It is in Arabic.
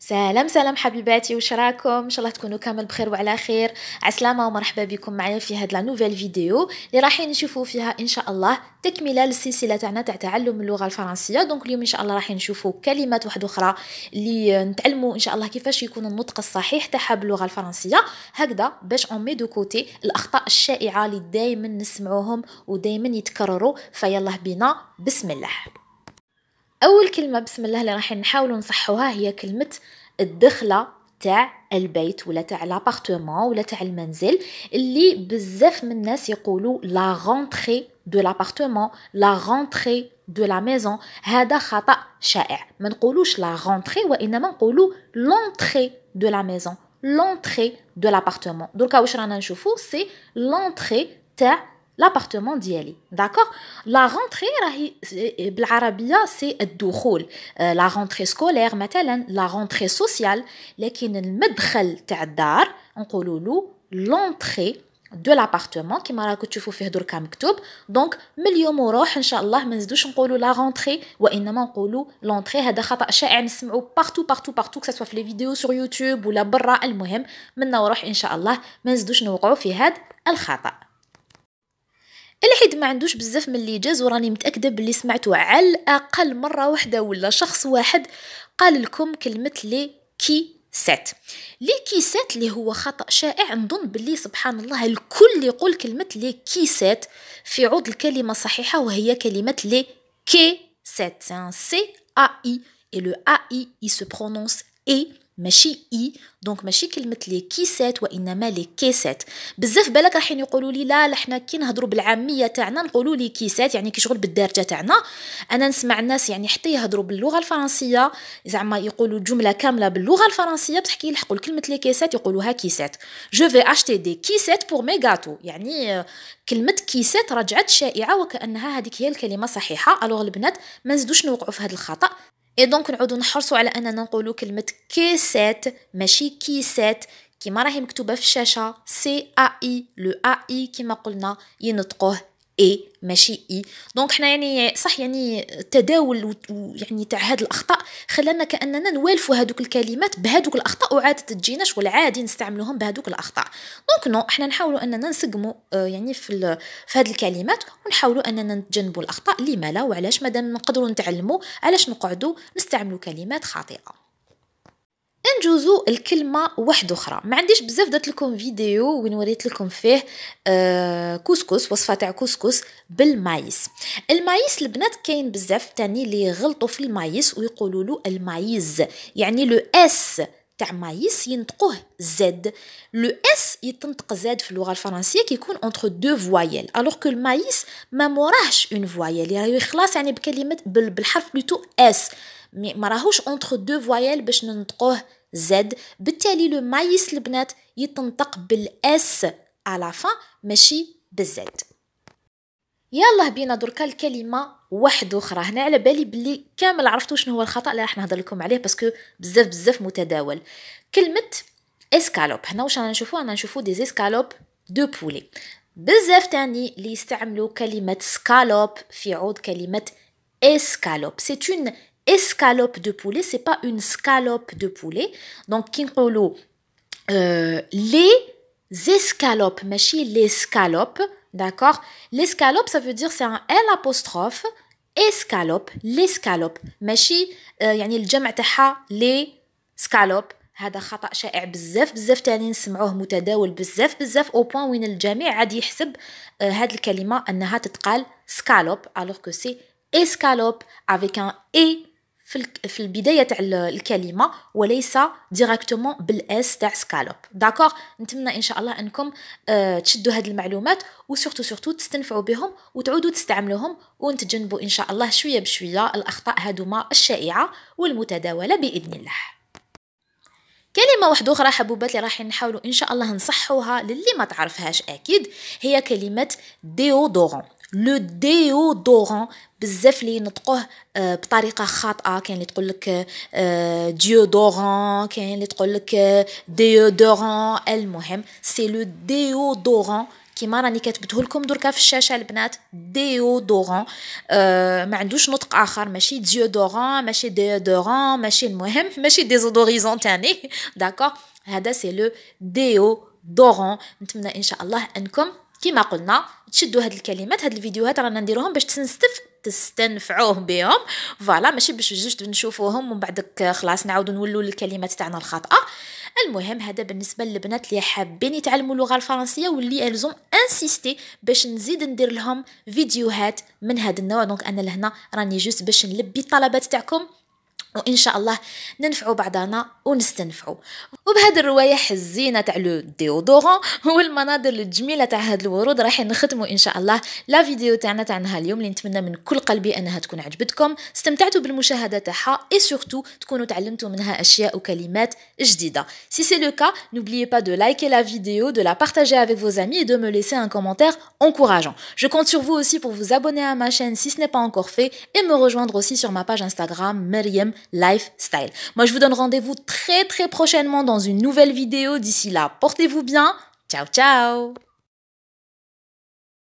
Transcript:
سلام سلام حبيباتي وش راكم ان شاء الله تكونوا كامل بخير وعلى خير عسلامه ومرحبا بكم معايا في هاد لا نوفيل فيديو اللي راحين نشوفوا فيها ان شاء الله تكمله للسلسله تاعنا تاع تعلم اللغه الفرنسيه دونك اليوم ان شاء الله راح نشوفوا كلمات واحده اخرى اللي نتعلموا ان شاء الله كيفاش يكون النطق الصحيح تاعها باللغه الفرنسيه هكذا باش اون مي دو كوتي الاخطاء الشائعه اللي دائما نسمعوهم ودائما يتكرروا فيلا بينا بسم الله أول كلمة بسم الله اللي راح نحاول نصحوها هي كلمة الدخلة تاع البيت ولا تاع لابارتمون ولا تاع المنزل اللي بزاف من الناس يقولوا لا رونتري دو لابارتمون لا رونتري دو لا ميزون هذا خطا شائع ما نقولوش لا رونتري وانما نقولوا لونتري دو لا ميزون لونتري دو لابارتمون دركا واش رانا نشوفو سي لونتري تاع l'appartement d'Yali. D'accord La rentrée, arabia c'est الدخول. Euh, la rentrée scolaire, maintenant, la rentrée sociale. Lekin المدخل تاع الدار, on le l'entrée de l'appartement qui m'a que tu fais faire d'urka m'ktoub. Donc, m'lyom ouroh, inshallah, m'nzdouch, on qu'on la rentrée, ou innama, on l'entrée, hada khata, cha'a, n'sma'ou partout, partout, partout, que ça soit les vidéos sur YouTube ou la barra, al-muhim, m'nna ouroh, inshallah, m'nzdouch, n'ouqo, fi had, al-khata'a. الا حيت ما عندوش بزاف من اللي جاز وراني متاكده باللي سمعتو على الاقل مره واحده ولا شخص واحد قال لكم كلمه لي كي سات لي كي سات اللي هو خطا شائع نظن باللي سبحان الله الكل يقول كلمه لي كي سات في عوض الكلمه الصحيحه وهي كلمه لي كي سات سي ا اي لو ا اي اي سو برونونس اي ماشي اي دونك ماشي كلمه لي كيسات وانما لي كيسات بزاف بالك راحين يقولوا لي لا حنا كي نهضروا بالعاميه تاعنا نقولوا لي كيسات يعني كي شغل بالدارجه تاعنا انا نسمع الناس يعني حتى يهضروا باللغه الفرنسيه زعما يقولوا جمله كامله باللغه الفرنسيه بصح كي يلحقوا كلمه لي كيسات يقولوها كيسات جو في اشتي دي كيسات بور مي غاتو يعني كلمه كيسات رجعت شائعه وكانها هذيك هي الكلمه صحيحه الوغ البنات ما نزيدوش نوقعوا في هذا الخطا اي دونك نعودو نحرصوا على اننا نقولوا كلمه كيسات ماشي كيسات كيما راهي مكتوبه في الشاشه سي ا اي لو ا اي كيما قلنا ينطقوه اي ماشي اي دونك حنا يعني صح يعني التداول ويعني تاع هاد الاخطاء خلانا كاننا نوالفوا هادوك الكلمات بهادوك الاخطاء وعاده تجيناش والعادي نستعملوهم بهادوك الاخطاء دونك نو حنا نحاولوا اننا نسقموا آه، يعني في في هاد الكلمات ونحاولوا اننا نتجنبوا الاخطاء لما لا وعلاش مادام نقدروا نتعلموا علاش نقعدوا نستعملوا كلمات خاطئه ندوزو الكلمه واحده اخرى ما عنديش بزاف درت لكم فيديو وين وريت لكم فيه آه كسكس وصفه تاع كسكس بالمايس المايس البنات كاين بزاف تاني اللي يغلطوا في المايس ويقولوا له المايز يعني لو اس تاع مايس ينطقوه زد لو اس يتنطق زد في اللغه الفرنسيه كيكون اونتر دو فوايل الوغ كو المايس ما موراهش اون فوايل يعني خلاص يعني بكلمه بالحرف بلوتو اس مي ما راهوش اونتر دو فوايل باش ننطقوه زد بالتالي لو مايس البنات يتنطق بالاس على فان ماشي بالزد يلا بينا دركا الكلمه واحد اخرى هنا على بالي بلي كامل عرفتوا شنو هو الخطا اللي راح نهضر لكم عليه باسكو بزاف بزاف متداول كلمه اسكالوب هنا واش رانا نشوفو انا نشوفو دي اسكالوب دو بولي بزاف تاني اللي يستعملوا كلمه سكالوب في عود كلمه اسكالوب سي اون escalope de poulet, c'est pas une scalope de poulet. Donc, kinkolo, euh, les escalopes, mais les scalopes, d'accord L'escalope, ça veut dire c'est un L apostrophe, escalope, l'escalope, mais يعني الجمع تاعها les scalopes. هذا خطا شائع بزاف بزاف تاني نسمعوه متداول بزاف بزاف او بوان وين الجميع عاد يحسب هذه الكلمه انها تتقال سكالوب الوغ كو سي escalope avec un E في البدايه تاع الكلمه وليس ديريكتومون بالاس تاع سكالوب داكوغ نتمنى ان شاء الله انكم آه، تشدوا هاد المعلومات وسورتو سورتو تستنفعوا بهم وتعودوا تستعملوهم ونتجنبوا ان شاء الله شويه بشويه الاخطاء هادوما الشائعه والمتداوله باذن الله كلمه واحده اخرى حبوبات اللي راح نحاولوا ان شاء الله نصحوها للي ما تعرفهاش اكيد هي كلمه ديودورون لو ديودورون بزاف اللي ينطقوه آه، بطريقه خاطئه كاين اللي تقول لك آه، ديودورون كاين اللي تقول لك آه، ديودورون المهم سي لو ديودورون كيما راني كاتبته لكم دركا في الشاشه البنات ديودورون آه ما عندوش نطق اخر ماشي ديودورون ماشي ديودورون ماشي المهم ماشي ديزودوريزون تاني داكوغ هذا سي لو ديودورون نتمنى ان شاء الله انكم كيما قلنا تشدوا هاد الكلمات هاد الفيديوهات رانا نديروهم باش تنستف تستنفعوه بهم فوالا ماشي باش جوج نشوفوهم ومن بعدك خلاص نعاودو نولوا للكلمات تاعنا الخاطئه المهم هذا بالنسبه للبنات اللي حابين يتعلموا اللغه الفرنسيه واللي الزم انسيستي باش نزيد ندير لهم فيديوهات من هذا النوع دونك انا لهنا راني جوست باش نلبي الطلبات تاعكم وإن شاء الله ننفعوا بعضنا ونستنفعوا وبهاد الرواية حزينة تاع لو ديودورون والمناظر الجميلة تاع هاد الورود راح نختموا إن شاء الله لا فيديو تاعنا تاع نهار اليوم اللي نتمنى من كل قلبي أنها تكون عجبتكم استمتعتوا بالمشاهدة تاعها اي سورتو تكونوا تعلمتوا منها أشياء وكلمات جديدة سي سي لو كا n'oubliez pas de liker la vidéo de la partager avec vos amis et de me laisser un commentaire je compte sur vous aussi pour vous abonner à ma chaîne si ce n'est pas encore fait et me rejoindre aussi sur ma page Instagram Meriem lifestyle. Moi, je vous donne rendez-vous très très prochainement dans une nouvelle vidéo. D'ici là, portez-vous bien. Ciao, ciao